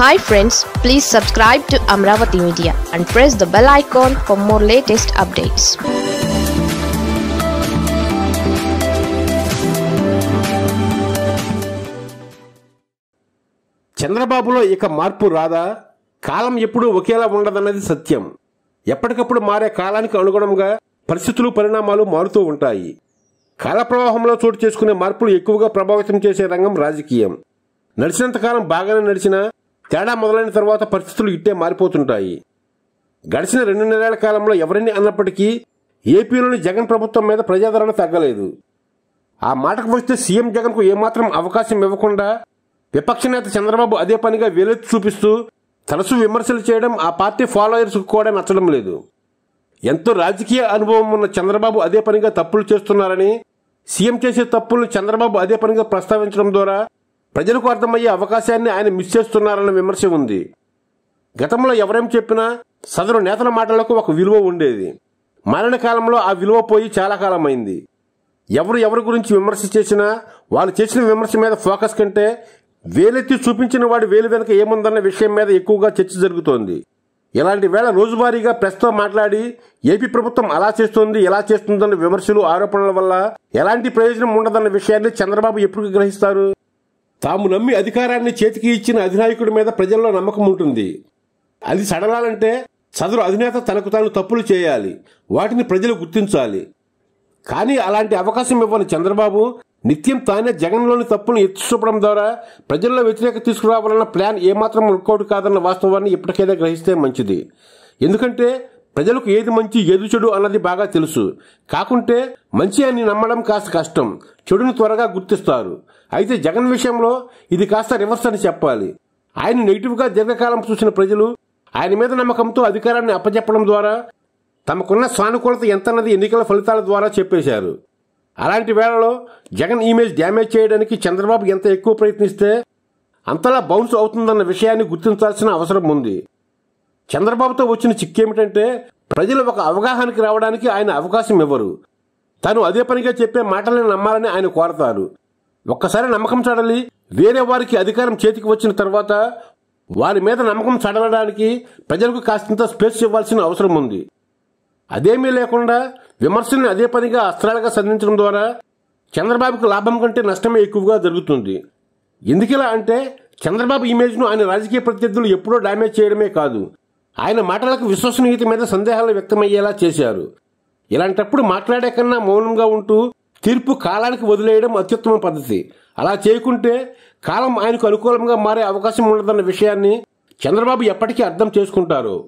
hi friends please subscribe to Amaravati media and press the bell icon for more latest updates చంద్రబాబులో ఇక మార్పు రాదా కాలం ఎప్పుడూ ఒకేలా ఉండదన్నది సత్యం ఎప్పటికప్పుడు మారే కాలానికి అనుగుణంగా పరిస్థితులు పరిణామాలు మారుతూ ఉంటాయి కాలప్రవాహంలో చోటు చేసుకునే మార్పులు ఎక్కువగా ప్రభావితం చేసే రంగం రాజకీయం నడిచినంతకాలం బాగానే నడిచినా తేడా మొదలైన తర్వాత పరిస్థితులు ఇట్టే మారిపోతుంటాయి గడిచిన రెండు నెలల కాలంలో ఎవరిని అన్నప్పటికీ ఏపీలోని జగన్ ప్రభుత్వం మీద ప్రజాదరణ తగ్గలేదు ఆ మాటకు వస్తే సీఎం జగన్కు ఏమాత్రం అవకాశం ఇవ్వకుండా విపక్ష నేత చంద్రబాబు అదే పనిగా వేలెత్తి చూపిస్తూ తరచు విమర్శలు చేయడం ఆ పార్టీ ఫాలోయర్స్కు కూడా నచ్చడం లేదు ఎంతో రాజకీయ అనుభవం ఉన్న చంద్రబాబు అదే పనిగా తప్పులు చేస్తున్నారని సీఎం చేసే తప్పులను చంద్రబాబు అదే పనిగా ప్రస్తావించడం ద్వారా ప్రజలకు అర్థమయ్యే అవకాశాన్ని ఆయన మిస్ చేస్తున్నారన్న విమర్శ ఉంది గతంలో ఎవరేం చెప్పినా సదరు నేతల మాటలకు ఒక విలువ ఉండేది మారిన కాలంలో ఆ విలువ పోయి చాలా కాలం అయింది ఎవరు ఎవరి గురించి విమర్శ చేసినా వాళ్ళు చేసిన విమర్శ మీద ఫోకస్ కంటే వేలెత్తి చూపించిన వాడి వేలు వెనుక ఏముందన్న విషయం మీద ఎక్కువగా చర్చ జరుగుతోంది ఇలాంటి వేళ రోజువారీగా ప్రెస్తో మాట్లాడి ఏపీ ప్రభుత్వం అలా చేస్తోంది ఎలా చేస్తుందన్న విమర్శలు ఆరోపణల వల్ల ఎలాంటి ప్రయోజనం ఉండదన్న విషయాన్ని చంద్రబాబు ఎప్పుడు గ్రహిస్తారు తాము నమ్మి అధికారాన్ని చేతికి ఇచ్చిన అధినాయకుడి మీద ప్రజల్లో నమ్మకం ఉంటుంది అది సడలాలంటే సదరు అధినేత తనకు తాను తప్పులు చేయాలి వాటిని ప్రజలు గుర్తించాలి కానీ అలాంటి అవకాశం ఇవ్వని చంద్రబాబు నిత్యం తానే జగన్లోని తప్పులను చూపడం ద్వారా ప్రజల్లో వ్యతిరేకత తీసుకురావాలన్న ప్లాన్ ఏమాత్రం ఒక్కోటి కాదన్న వాస్తవాన్ని ఇప్పటికైనా గ్రహిస్తే మంచిది ఎందుకంటే ప్రజలకు ఏది మంచి ఏది చెడు అన్నది బాగా తెలుసు కాకుంటే మంచి అని నమ్మడం కాస్త కష్టం చెడును త్వరగా గుర్తిస్తారు అయితే జగన్ విషయంలో ఇది కాస్త రివర్స్ అని చెప్పాలి ఆయన నెగిటివ్గా దీర్ఘకాలం చూసిన ప్రజలు ఆయన మీద నమ్మకంతో అధికారాన్ని అప్పచెప్పడం ద్వారా తమకున్న సానుకూలత ఎంతన్నది ఎన్నికల ఫలితాల ద్వారా చెప్పేశారు అలాంటి వేళలో జగన్ ఇమేజ్ డ్యామేజ్ చేయడానికి చంద్రబాబు ఎంత ఎక్కువ ప్రయత్నిస్తే అంతలా బౌన్స్ అవుతుందన్న విషయాన్ని గుర్తించాల్సిన అవసరం ఉంది చంద్రబాబుతో వచ్చిన చిక్కేమిటంటే ప్రజలు ఒక అవగాహనకి రావడానికి ఆయన అవకాశం ఇవ్వరు తను అదే పనిగా చెప్పే మాటలను నమ్మాలని ఆయన కోరతారు ఒక్కసారి నమ్మకం చడలి వేరే వారికి అధికారం చేతికి వచ్చిన తర్వాత వారి మీద నమ్మకం చడలడానికి ప్రజలకు కాస్తంత స్పేస్ ఇవ్వాల్సిన అవసరం ఉంది అదేమీ లేకుండా విమర్శల్ని అదే పనిగా అస్త్రాలుగా సంధించడం ద్వారా చంద్రబాబుకు లాభం కంటే నష్టమే ఎక్కువగా జరుగుతుంది ఎందుకిలా అంటే చంద్రబాబు ఇమేజ్ను ఆయన రాజకీయ ప్రత్యర్థులు ఎప్పుడో డ్యామేజ్ చేయడమే కాదు ఆయన మాటలకు విశ్వసనీయత మీద సందేహాలు వ్యక్తమయ్యేలా చేశారు ఇలాంటప్పుడు మాట్లాడే కన్నా మౌనంగా ఉంటూ తీర్పు కాలానికి వదిలేయడం అత్యుత్తమ పద్ధతి అలా చేయకుంటే కాలం ఆయనకు అనుకూలంగా మారే అవకాశం ఉండదన్న విషయాన్ని చంద్రబాబు ఎప్పటికీ అర్థం చేసుకుంటారు